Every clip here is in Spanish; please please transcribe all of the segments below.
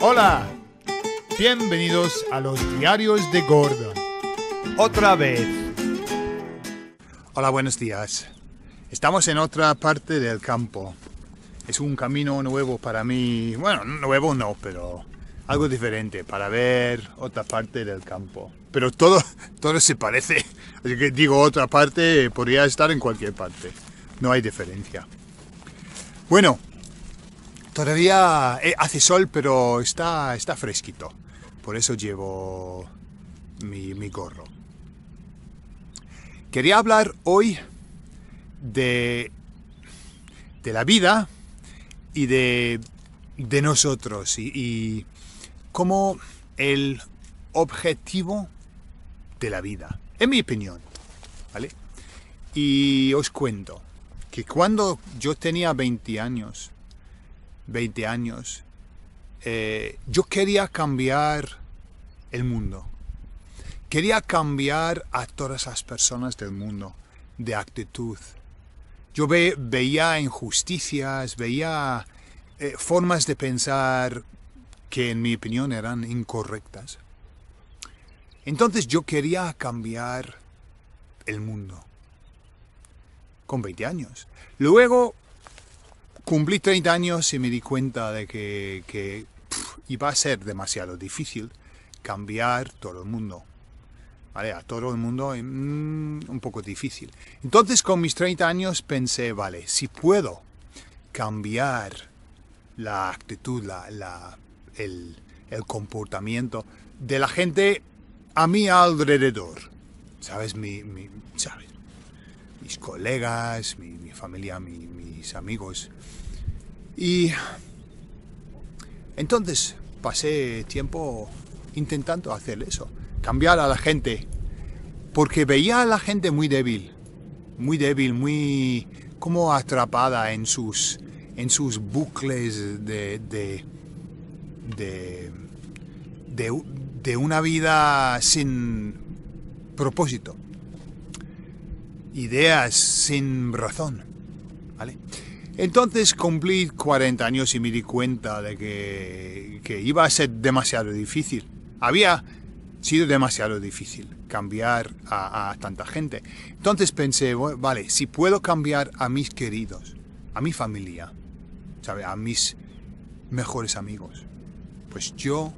Hola, bienvenidos a los diarios de Gordon. Otra vez. Hola, buenos días. Estamos en otra parte del campo. Es un camino nuevo para mí. Bueno, nuevo no, pero algo diferente para ver otra parte del campo. Pero todo, todo se parece. Así que digo otra parte, podría estar en cualquier parte. No hay diferencia. Bueno, Todavía eh, hace sol, pero está, está fresquito. Por eso llevo mi, gorro. Quería hablar hoy de, de la vida y de, nosotros y, y cómo el objetivo de la vida, en mi opinión. ¿Vale? Y os cuento que cuando yo tenía 20 años, 20 años, eh, yo quería cambiar el mundo. Quería cambiar a todas las personas del mundo de actitud. Yo veía injusticias, veía eh, formas de pensar que en mi opinión eran incorrectas. Entonces yo quería cambiar el mundo con 20 años. Luego Cumplí 30 años y me di cuenta de que, iba a ser demasiado difícil cambiar todo el mundo. ¿Vale? A todo el mundo eh, mm, un poco difícil. Entonces con mis 30 años pensé, vale, si puedo cambiar la actitud, el, comportamiento de la gente a mi alrededor. ¿Sabes? Mis colegas, mi, mi familia, mi, amigos. Y entonces pasé tiempo intentando hacer eso, cambiar a la gente, porque veía a la gente muy débil, muy débil, muy como atrapada en sus, en sus bucles de, de, de una vida sin propósito, ideas sin razón. Entonces cumplí 40 años y me di cuenta de que, iba a ser demasiado difícil. Había sido demasiado difícil cambiar a, tanta gente. Entonces pensé, vale, si puedo cambiar a mis queridos, a mi familia, ¿sabe? a mis mejores amigos, pues yo,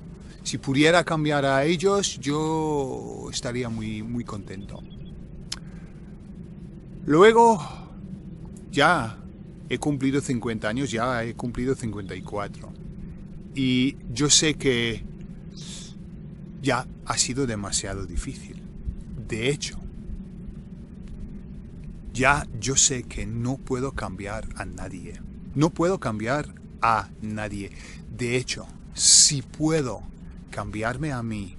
si pudiera cambiar a ellos, yo estaría muy, muy contento. Luego ya he cumplido 50 años, ya he cumplido 54. Y yo sé que ya ha sido demasiado difícil. De hecho, ya yo sé que no puedo cambiar a nadie. No puedo cambiar a nadie. De hecho, si puedo cambiarme a mí,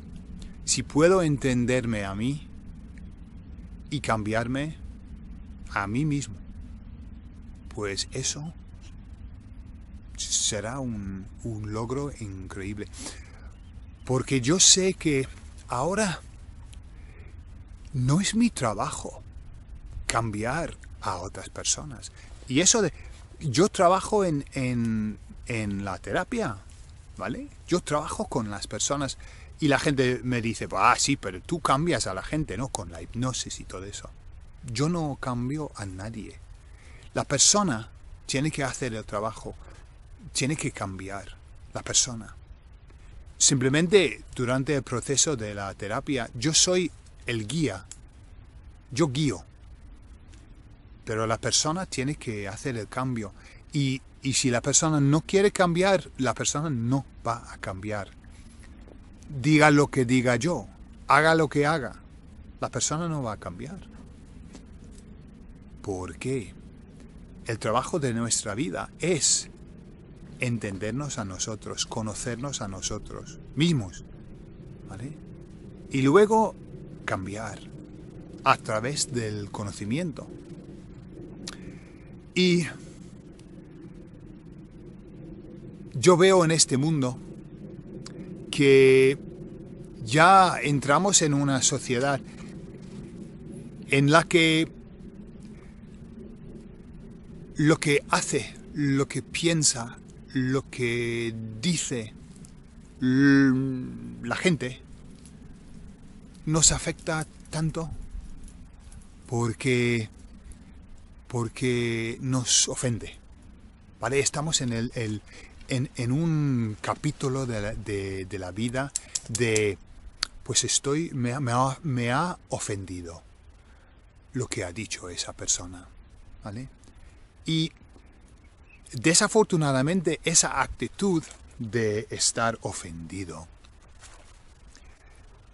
si puedo entenderme a mí y cambiarme a mí mismo, pues eso será un, logro increíble. Porque yo sé que ahora no es mi trabajo cambiar a otras personas. Y eso de, yo trabajo en, en, la terapia, ¿vale? Yo trabajo con las personas y la gente me dice, ah, sí, pero tú cambias a la gente, ¿no? Con la hipnosis y todo eso. Yo no cambio a nadie. La persona tiene que hacer el trabajo, tiene que cambiar la persona. Simplemente durante el proceso de la terapia yo soy el guía, yo guío, pero la persona tiene que hacer el cambio y, si la persona no quiere cambiar, la persona no va a cambiar. Diga lo que diga yo, haga lo que haga, la persona no va a cambiar. ¿Por qué? El trabajo de nuestra vida es entendernos a nosotros, conocernos a nosotros mismos. Y luego cambiar a través del conocimiento. Y yo veo en este mundo que ya entramos en una sociedad en la que lo que hace, lo que piensa, lo que dice la gente nos afecta tanto porque porque nos ofende. ¿Vale? Estamos en, el, en, un capítulo de la, vida de, pues estoy, me, ha, me ha ofendido lo que ha dicho esa persona. ¿Vale? Y desafortunadamente esa actitud de estar ofendido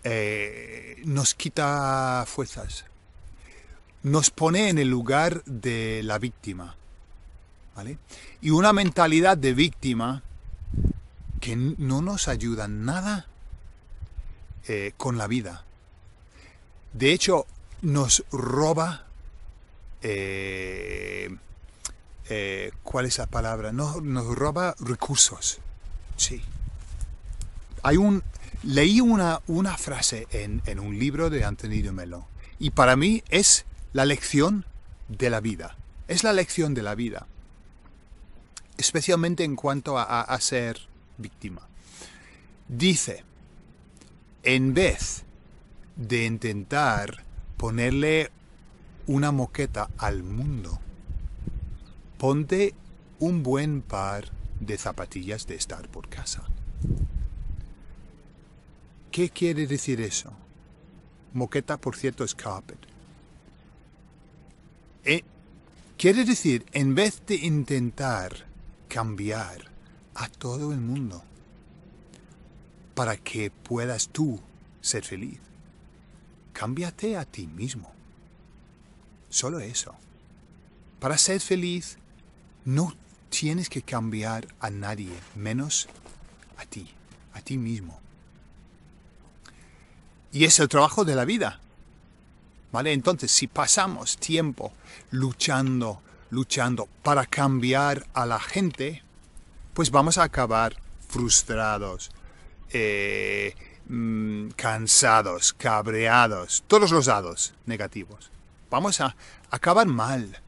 eh, nos quita fuerzas, nos pone en el lugar de la víctima. Y una mentalidad de víctima que no nos ayuda nada eh, con la vida. De hecho, nos roba eh, eh, ¿cuál es la palabra? Nos, nos roba recursos. Sí. Hay un, leí una, frase en, un libro de Anthony Melo. y para mí es la lección de la vida. Es la lección de la vida. Especialmente en cuanto a ser víctima. Dice, en vez de intentar ponerle una moqueta al mundo, Ponte un buen par de zapatillas de estar por casa. ¿Qué quiere decir eso? Moqueta, por cierto, es carpet. Eh, quiere decir, en vez de intentar cambiar a todo el mundo para que puedas tú ser feliz, cámbiate a ti mismo. Solo eso. Para ser feliz no tienes que cambiar a nadie, menos a ti, a ti mismo. Y es el trabajo de la vida. ¿Vale? Entonces, si pasamos tiempo luchando, luchando para cambiar a la gente, pues vamos a acabar frustrados, eh, mm, cansados, cabreados, todos los dados negativos. Vamos a acabar mal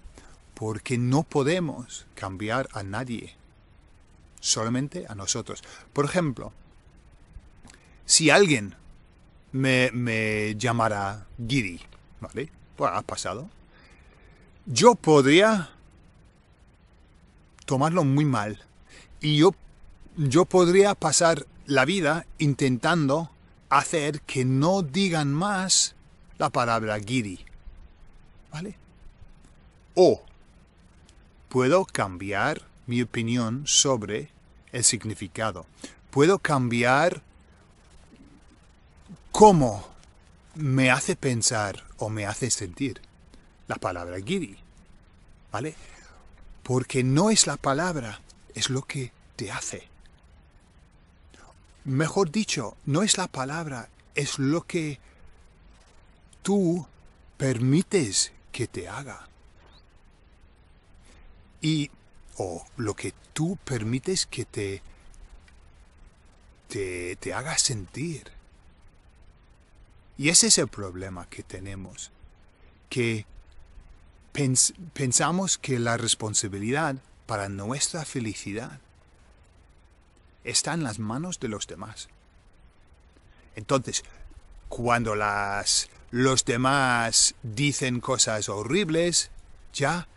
porque no podemos cambiar a nadie, solamente a nosotros. Por ejemplo, si alguien me, me llamara Giri, ¿vale? Pues ha pasado. Yo podría tomarlo muy mal y yo, yo podría pasar la vida intentando hacer que no digan más la palabra Giri, ¿vale? O puedo cambiar mi opinión sobre el significado. Puedo cambiar cómo me hace pensar o me hace sentir la palabra Giri. ¿Vale? Porque no es la palabra, es lo que te hace. Mejor dicho, no es la palabra, es lo que tú permites que te haga y o lo que tú permites que te, te, haga sentir. Y ese es el problema que tenemos, que pensamos que la responsabilidad para nuestra felicidad está en las manos de los demás. Entonces, cuando las, los demás dicen cosas horribles, ya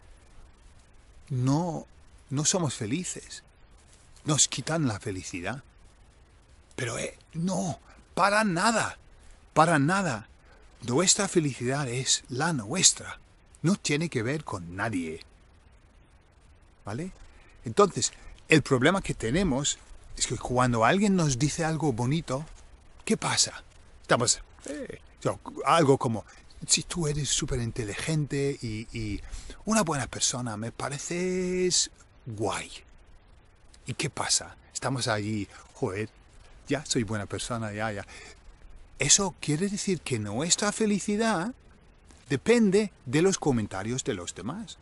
no, no somos felices. Nos quitan la felicidad. Pero eh, no, para nada, para nada. Nuestra felicidad es la nuestra. No tiene que ver con nadie. ¿Vale? Entonces, el problema que tenemos es que cuando alguien nos dice algo bonito, ¿qué pasa? Estamos... Eh, algo como, si tú eres súper inteligente y, una buena persona, me pareces guay. ¿Y qué pasa? Estamos allí, joder, ya soy buena persona, ya, ya. Eso quiere decir que nuestra felicidad depende de los comentarios de los demás.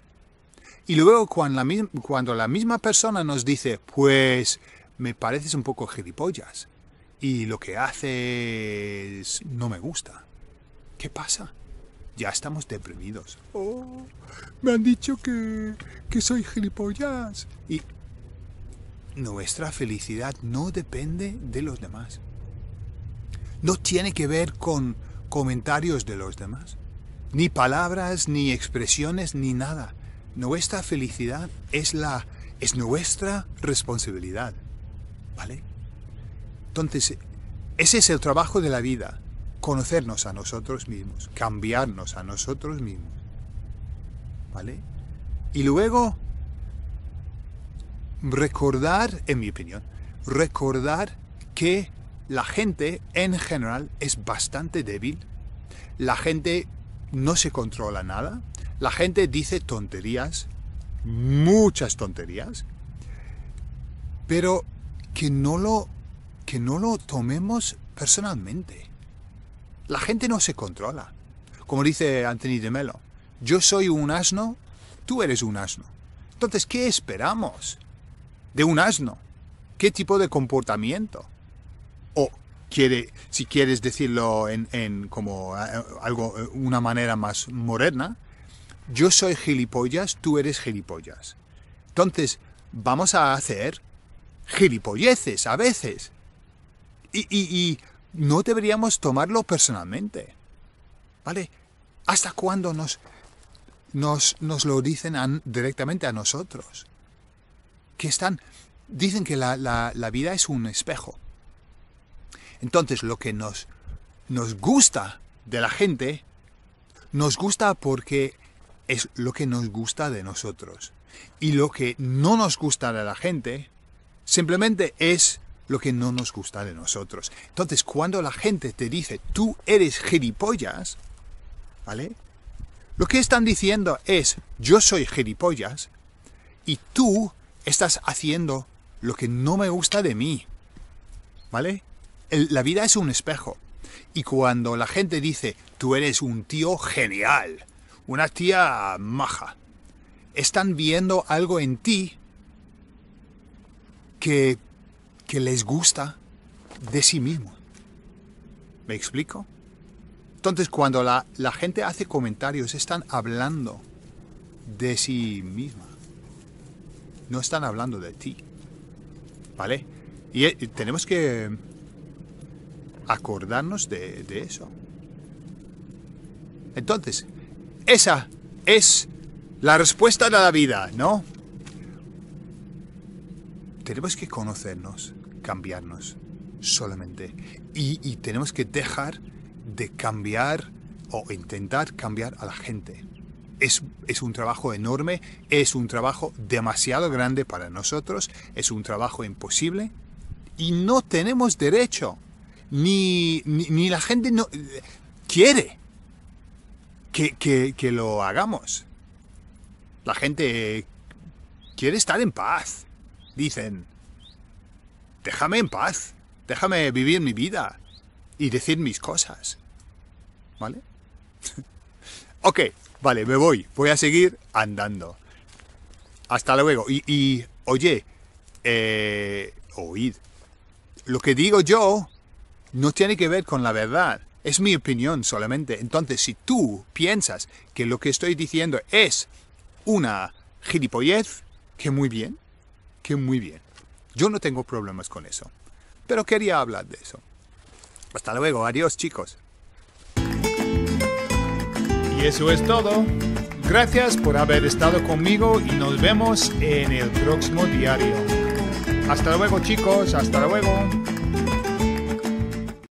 Y luego cuando la, cuando la misma persona nos dice, pues me pareces un poco gilipollas y lo que haces no me gusta, ¿qué pasa? Ya estamos deprimidos. Oh, me han dicho que, soy gilipollas. Y nuestra felicidad no depende de los demás. No tiene que ver con comentarios de los demás. Ni palabras, ni expresiones, ni nada. Nuestra felicidad es la es nuestra responsabilidad. ¿Vale? Entonces, ese es el trabajo de la vida conocernos a nosotros mismos, cambiarnos a nosotros mismos. ¿Vale? Y luego, recordar, en mi opinión, recordar que la gente en general es bastante débil, la gente no se controla nada, la gente dice tonterías, muchas tonterías, pero que no lo, que no lo tomemos personalmente la gente no se controla. Como dice Anthony de Melo, yo soy un asno, tú eres un asno. Entonces, ¿qué esperamos de un asno? ¿Qué tipo de comportamiento? O quiere, si quieres decirlo en, como eh, algo, eh, una manera más moderna, yo soy gilipollas, tú eres gilipollas. Entonces, vamos a hacer gilipolleces a veces. y, y no deberíamos tomarlo personalmente. ¿Vale? ¿Hasta cuándo nos, nos, nos lo dicen directamente a nosotros? Que están, dicen que la, la, vida es un espejo. Entonces, lo que nos, nos gusta de la gente, nos gusta porque es lo que nos gusta de nosotros. Y lo que no nos gusta de la gente, simplemente es lo que no nos gusta de nosotros. Entonces, cuando la gente te dice, tú eres gilipollas, ¿vale? Lo que están diciendo es, yo soy gilipollas y tú estás haciendo lo que no me gusta de mí, ¿vale? la vida es un espejo. Y cuando la gente dice, tú eres un tío genial, una tía maja, están viendo algo en ti que que les gusta de sí mismo. ¿Me explico? Entonces, cuando la, gente hace comentarios, están hablando de sí misma. No están hablando de ti. ¿Vale? Y, eh, tenemos que acordarnos de, de eso. Entonces, esa es la respuesta de la vida, ¿no? Tenemos que conocernos cambiarnos solamente. Y, tenemos que dejar de cambiar o intentar cambiar a la gente. Es, es un trabajo enorme, es un trabajo demasiado grande para nosotros, es un trabajo imposible y no tenemos derecho, ni, ni, la gente no, quiere que lo hagamos. La gente quiere estar en paz, dicen déjame en paz, déjame vivir mi vida y decir mis cosas. ¿Vale? ok, vale, me voy, voy a seguir andando. Hasta luego. Y, oye, eh, oíd, lo que digo yo no tiene que ver con la verdad, es mi opinión solamente. Entonces, si tú piensas que lo que estoy diciendo es una gilipollez, que muy bien, que muy bien. Yo no tengo problemas con eso. Pero quería hablar de eso. Hasta luego, adiós chicos. Y eso es todo. Gracias por haber estado conmigo y nos vemos en el próximo diario. Hasta luego chicos, hasta luego.